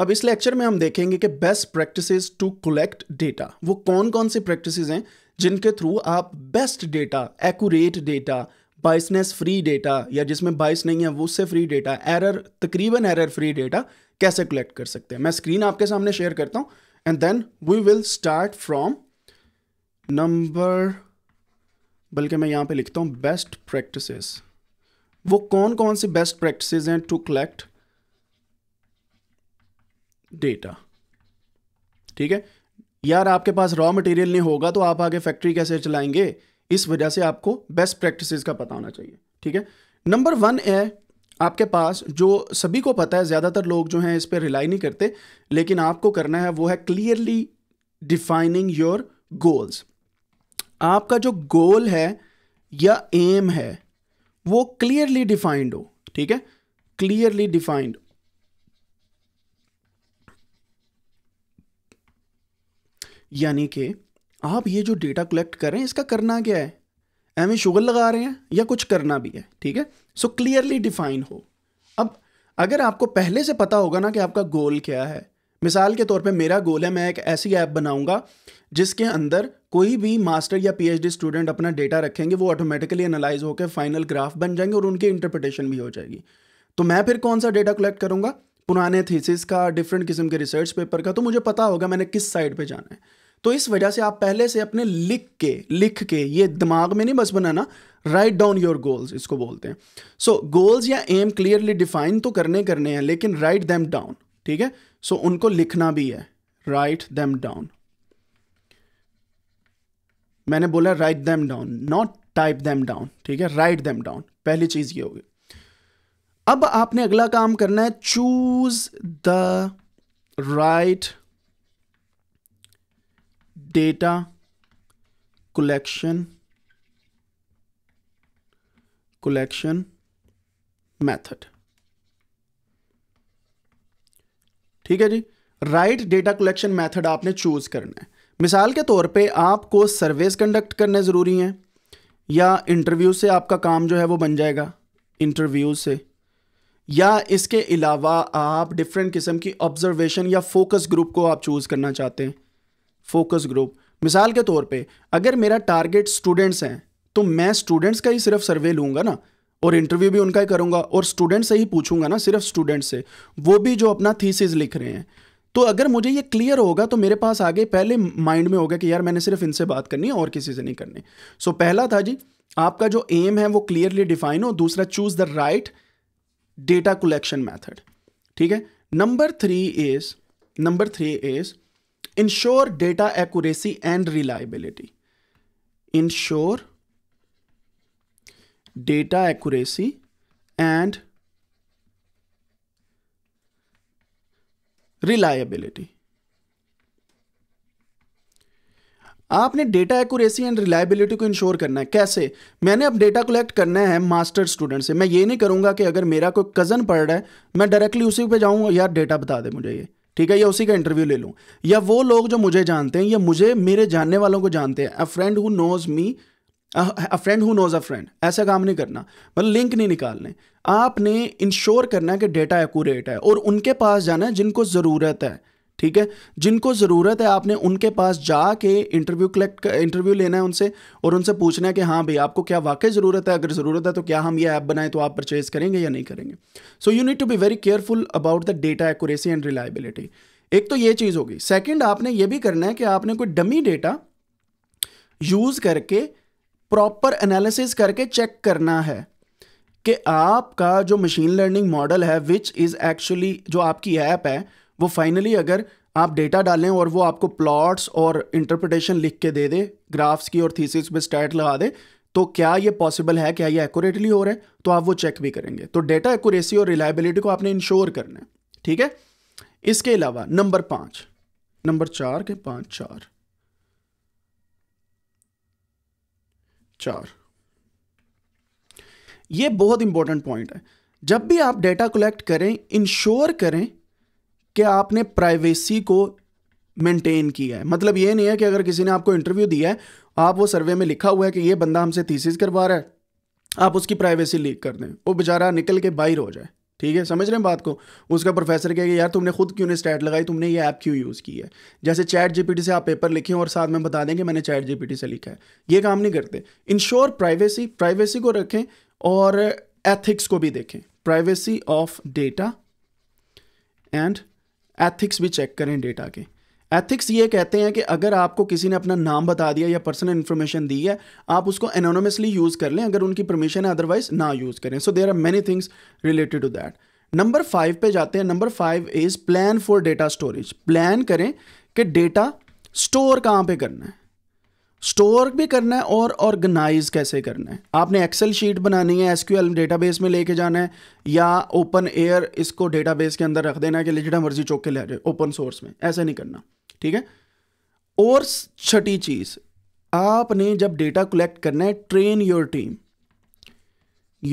अब इस लेक्चर में हम देखेंगे कि best practices to collect data वो कौन कौन से प्रैक्टिसेस हैं जिनके थ्रू आप best data accurate data biasness free data या जिसमें बाइस नहीं है वो उससे फ्री डेटा एरर तकरीबन एरर फ्री डेटा कैसे कलेक्ट कर सकते हैं मैं स्क्रीन आपके सामने शेयर करता हूँ and then we will start from number बल्कि मैं यहाँ पे लिखता हूँ बेस्ट प्रैक्टिसेस वो कौन कौन सी बेस्ट प्रैक्टिसेस हैं टू कलेक्ट डेटा ठीक है यार आपके पास रॉ मटेरियल नहीं होगा तो आप आगे फैक्ट्री कैसे चलाएंगे इस वजह से आपको बेस्ट प्रैक्टिसेस का पता होना चाहिए ठीक है नंबर वन है आपके पास जो सभी को पता है ज़्यादातर लोग जो हैं इस पर रिलाई नहीं करते लेकिन आपको करना है वो है क्लियरली डिफाइनिंग योर गोल्स आपका जो गोल है या एम है वो क्लियरली डिफाइंड हो ठीक है क्लियरली डिफाइंड यानी कि आप ये जो डेटा कलेक्ट कर रहे हैं इसका करना क्या है हमें शुगर लगा रहे हैं या कुछ करना भी है ठीक है सो क्लियरली डिफाइन हो अब अगर आपको पहले से पता होगा ना कि आपका गोल क्या है मिसाल के तौर पे मेरा गोल है मैं एक ऐसी ऐप बनाऊंगा जिसके अंदर कोई भी मास्टर या पीएचडी स्टूडेंट अपना डेटा रखेंगे वो ऑटोमेटिकली एनालाइज होकर फाइनल ग्राफ बन जाएंगे और उनकी इंटरप्रिटेशन भी हो जाएगी तो मैं फिर कौन सा डेटा कलेक्ट करूंगा पुराने थीसिस का डिफरेंट किस्म के रिसर्च पेपर का तो मुझे पता होगा मैंने किस साइड पर जाना है तो इस वजह से आप पहले से अपने लिख के लिख के ये दिमाग में नहीं बस बनाना राइट डाउन योर गोल्स इसको बोलते हैं सो so, गोल्स या एम क्लियरली डिफाइन तो करने करने हैं लेकिन राइट दैम डाउन ठीक है सो so, उनको लिखना भी है राइट दैम डाउन मैंने बोला write them down not type them down ठीक है राइट दैम डाउन पहली चीज ये होगी अब आपने अगला काम करना है choose the right data collection collection method ठीक है जी राइट डेटा कलेक्शन मेथड आपने चूज करना है मिसाल के तौर पे आपको सर्वेस कंडक्ट करने ज़रूरी हैं या इंटरव्यू से आपका काम जो है वो बन जाएगा इंटरव्यू से या इसके अलावा आप डिफरेंट किस्म की ऑब्जर्वेशन या फोकस ग्रुप को आप चूज़ करना चाहते हैं फोकस ग्रुप मिसाल के तौर पे अगर मेरा टारगेट स्टूडेंट्स हैं तो मैं स्टूडेंट्स का ही सिर्फ सर्वे लूँगा ना और इंटरव्यू भी उनका ही करूँगा और स्टूडेंट से ही पूछूंगा ना सिर्फ स्टूडेंट से वो भी जो अपना थीसिस लिख रहे हैं तो अगर मुझे ये क्लियर होगा तो मेरे पास आगे पहले माइंड में होगा कि यार मैंने सिर्फ इनसे बात करनी है और किसी से नहीं करनी सो so, पहला था जी आपका जो एम है वो क्लियरली डिफाइन हो दूसरा choose the right data collection method ठीक है number three is number three is ensure data accuracy and reliability ensure data accuracy and reliability आपने डेटा एक्यूरेसी एंड रिलायबिलिटी को इंश्योर करना है कैसे मैंने अब डेटा कलेक्ट करना है मास्टर स्टूडेंट से मैं ये नहीं करूंगा कि अगर मेरा कोई कज़न पढ़ रहा है मैं डायरेक्टली उसी पे जाऊंगा यार डेटा बता दे मुझे ये ठीक है या उसी का इंटरव्यू ले लूँ या वो लोग जो मुझे जानते हैं या मुझे मेरे जानने वालों को जानते हैं a friend who knows me a friend who knows a friend ऐसा काम नहीं करना मतलब लिंक नहीं निकालने आपने इंश्योर करना है कि डेटा एकूरेट है और उनके पास जाना है जिनको ज़रूरत है ठीक है जिनको ज़रूरत है आपने उनके पास जाके इंटरव्यू कलेक्ट इंटरव्यू लेना है उनसे और उनसे पूछना है कि हाँ भाई आपको क्या वाकई ज़रूरत है अगर ज़रूरत है तो क्या हम ये ऐप बनाएं तो आप परचेज़ करेंगे या नहीं करेंगे so you need to be very careful about the data accuracy and reliability एक तो ये चीज़ होगी सेकेंड आपने ये भी करना है कि आपने कोई डमी डेटा यूज़ करके प्रॉपर एनालिसिस करके चेक करना है कि आपका जो मशीन लर्निंग मॉडल है विच इज़ एक्चुअली जो आपकी ऐप है वो फाइनली अगर आप डेटा डालें और वो आपको प्लॉट्स और इंटरप्रटेशन लिख के दे दे ग्राफ्स की और थीसिस में स्टैट लगा दे तो क्या ये पॉसिबल है क्या ये एक्यूरेटली हो रहा है तो आप वो चेक भी करेंगे तो डेटा एक्यूरेसी और रिलायबिलिटी को आपने इंश्योर करना है ठीक है इसके अलावा नंबर पाँच नंबर चार के पाँच चार चार ये बहुत इंपॉर्टेंट पॉइंट है जब भी आप डेटा कलेक्ट करें इंश्योर करें कि आपने प्राइवेसी को मेंटेन किया है मतलब ये नहीं है कि अगर किसी ने आपको इंटरव्यू दिया है आप वो सर्वे में लिखा हुआ है कि ये बंदा हमसे थीसिस करवा रहा है आप उसकी प्राइवेसी लीक कर दें वो बेचारा निकल के बाहर हो जाए ठीक है समझ रहे हैं बात को उसका प्रोफेसर कहेगा यार तुमने खुद क्यों नहीं स्टैट लगाई तुमने ये ऐप क्यों यूज़ की है जैसे चैट जीपीटी से आप पेपर लिखें और साथ में बता दें कि मैंने चैट जीपीटी से लिखा है ये काम नहीं करते इंश्योर प्राइवेसी प्राइवेसी को रखें और एथिक्स को भी देखें privacy of data and ethics भी चेक करें डेटा के एथिक्स ये कहते हैं कि अगर आपको किसी ने अपना नाम बता दिया या पर्सनल इन्फॉर्मेशन दी है आप उसको एनोनमसली यूज़ कर लें अगर उनकी परमिशन है अदरवाइज ना यूज़ करें so there are many things related to that number five पे जाते हैं number five is plan for data storage plan करें कि डेटा स्टोर कहाँ पे करना है स्टोर भी करना है और ऑर्गेनाइज कैसे करना है आपने एक्सेल शीट बनानी है एसक्यूएल डेटाबेस में लेके जाना है या ओपन एयर इसको डेटाबेस के अंदर रख देना है कि जिटा मर्जी चौक के ले जाए ओपन सोर्स में ऐसा नहीं करना ठीक है और छठी चीज आपने जब डेटा कलेक्ट करना है train your team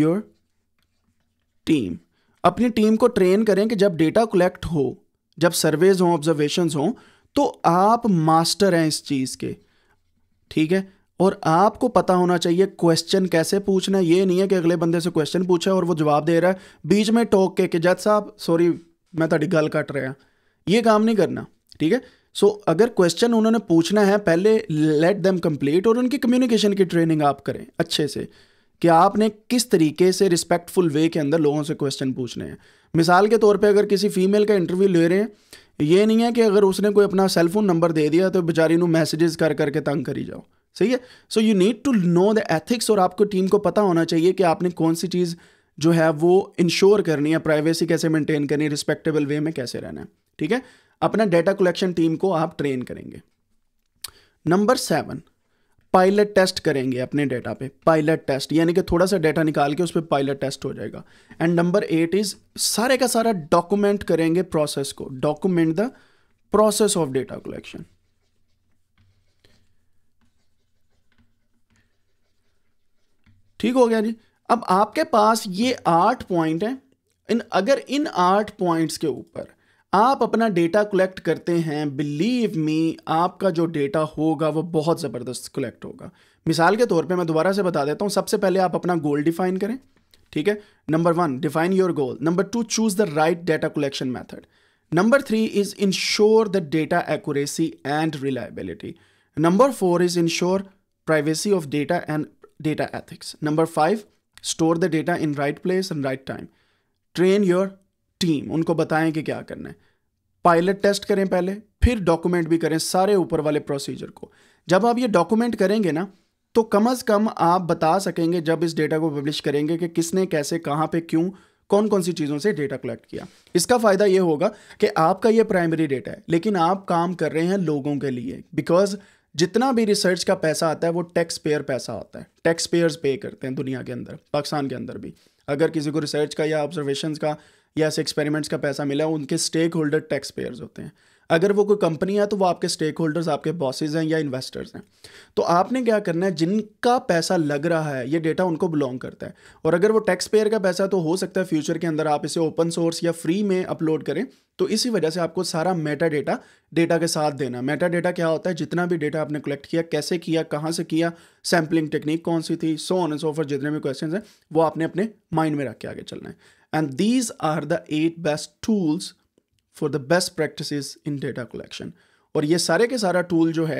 your team अपनी टीम को ट्रेन करें कि जब डेटा कलेक्ट हो जब सर्वेज हों ऑब्जर्वेशन हों तो आप मास्टर हैं इस चीज़ के ठीक है और आपको पता होना चाहिए क्वेश्चन कैसे पूछना है ये नहीं है कि अगले बंदे से क्वेश्चन पूछा और वो जवाब दे रहा है बीच में टोक के कि जज साहब सॉरी मैं थोड़ी गल कट रहा ये काम नहीं करना ठीक है सो so, अगर क्वेश्चन उन्होंने पूछना है पहले लेट देम कंप्लीट और उनकी कम्युनिकेशन की ट्रेनिंग आप करें अच्छे से कि आपने किस तरीके से रिस्पेक्टफुल वे के अंदर लोगों से क्वेश्चन पूछने हैं मिसाल के तौर पे अगर किसी फीमेल का इंटरव्यू ले रहे हैं ये नहीं है कि अगर उसने कोई अपना सेलफोन नंबर दे दिया तो बेचारी ਨੂੰ मैसेजेस कर करके तंग करी जाओ सही है so you need to know the ethics और आपको टीम को पता होना चाहिए कि आपने कौन सी चीज़ जो है वो इंश्योर करनी है प्राइवेसी कैसे मेंटेन करनी है रिस्पेक्टेबल वे में कैसे रहना है ठीक है अपना डेटा कलेक्शन टीम को आप ट्रेन करेंगे नंबर सेवन पायलट टेस्ट करेंगे अपने डेटा पे पायलट टेस्ट यानी कि थोड़ा सा डेटा निकाल के उस पर पायलट टेस्ट हो जाएगा एंड नंबर एट इज सारे का सारा डॉक्यूमेंट करेंगे प्रोसेस को document the process of data collection ठीक हो गया जी अब आपके पास ये आठ पॉइंट हैं इन अगर इन आठ पॉइंट्स के ऊपर आप अपना डेटा कलेक्ट करते हैं बिलीव मी आपका जो डेटा होगा वो बहुत ज़बरदस्त कलेक्ट होगा मिसाल के तौर पे मैं दोबारा से बता देता हूँ सबसे पहले आप अपना गोल डिफाइन करें ठीक है number one define your goal number two choose the right data collection method number three is ensure the data accuracy and reliability number four is ensure privacy of data and data ethics number five store the data in right place and right time train your team उनको बताएं कि क्या करना है pilot test करें पहले फिर document भी करें सारे ऊपर वाले प्रोसीजर को जब आप ये डॉक्यूमेंट करेंगे ना तो कम अज़ कम आप बता सकेंगे जब इस डेटा को पब्लिश करेंगे कि किसने कैसे कहाँ पे क्यों कौन कौन सी चीज़ों से डेटा कलेक्ट किया इसका फ़ायदा ये होगा कि आपका ये प्राइमरी डेटा है लेकिन आप काम कर रहे हैं लोगों के लिए बिकॉज जितना भी रिसर्च का पैसा आता है वो टैक्स पेयर पैसा आता है टैक्स पेयर्स पे करते हैं दुनिया के अंदर पाकिस्तान के अंदर भी अगर किसी को रिसर्च का या ऑब्जर्वेशन का या एक्सपेरिमेंट्स का पैसा मिला उनके स्टेक होल्डर टैक्स पेयर्स होते हैं अगर वो कोई कंपनी है तो वो आपके स्टेक होल्डर्स आपके बॉसेज हैं या इन्वेस्टर्स हैं तो आपने क्या करना है जिनका पैसा लग रहा है ये डेटा उनको बिलोंग करता है और अगर वो टैक्स पेयर का पैसा तो हो सकता है फ्यूचर के अंदर आप इसे ओपन सोर्स या फ्री में अपलोड करें तो इसी वजह से आपको सारा मेटा डेटा डेटा के साथ देना मेटा डेटा क्या होता है जितना भी डेटा आपने कलेक्ट किया कैसे किया कहाँ से किया सैम्पलिंग टेक्निक कौन सी थी so on and so for जितने भी क्वेश्चन हैं वो आपने अपने माइंड में रख के आगे चलना है And these are the eight best tools for the best practice in data collection और ये सारे के सारा टूल जो है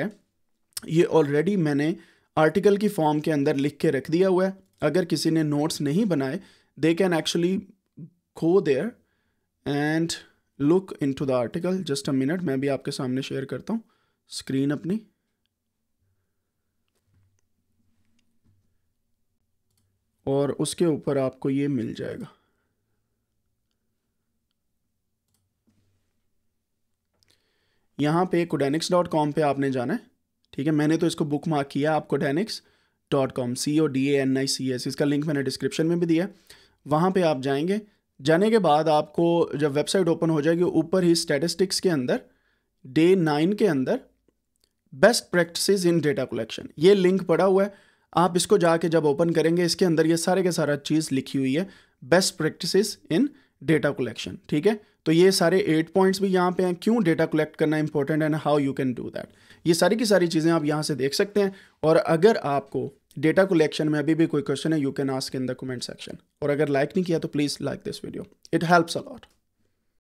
ये ऑलरेडी मैंने आर्टिकल की फॉर्म के अंदर लिख के रख दिया हुआ है अगर किसी ने नोट्स नहीं बनाए they can actually go there and look into the article just a minute मैं भी आपके सामने शेयर करता हूँ स्क्रीन अपनी और उसके ऊपर आपको ये मिल जाएगा यहाँ पे कोडेनिक्स डॉट कॉम पर आपने जाना है ठीक है मैंने तो इसको बुक मार्क किया आप Codanics dot com C O D A N I C S इसका लिंक मैंने डिस्क्रिप्शन में भी दिया वहाँ पर आप जाएंगे जाने के बाद आपको जब वेबसाइट ओपन हो जाएगी ऊपर ही स्टेटिस्टिक्स के अंदर डे नाइन के अंदर best practices in data collection ये लिंक पड़ा हुआ है आप इसको जाके जब ओपन करेंगे इसके अंदर ये सारे के सारा चीज़ लिखी हुई है best practices in data collection ठीक है तो ये सारे एट पॉइंट्स भी यहाँ पे हैं क्यों डेटा कलेक्ट करना important and how you can do that ये सारी की सारी चीज़ें आप यहाँ से देख सकते हैं और अगर आपको डेटा कलेक्शन में अभी भी कोई क्वेश्चन है you can ask in the comment section और अगर लाइक नहीं किया तो please like this video it helps allot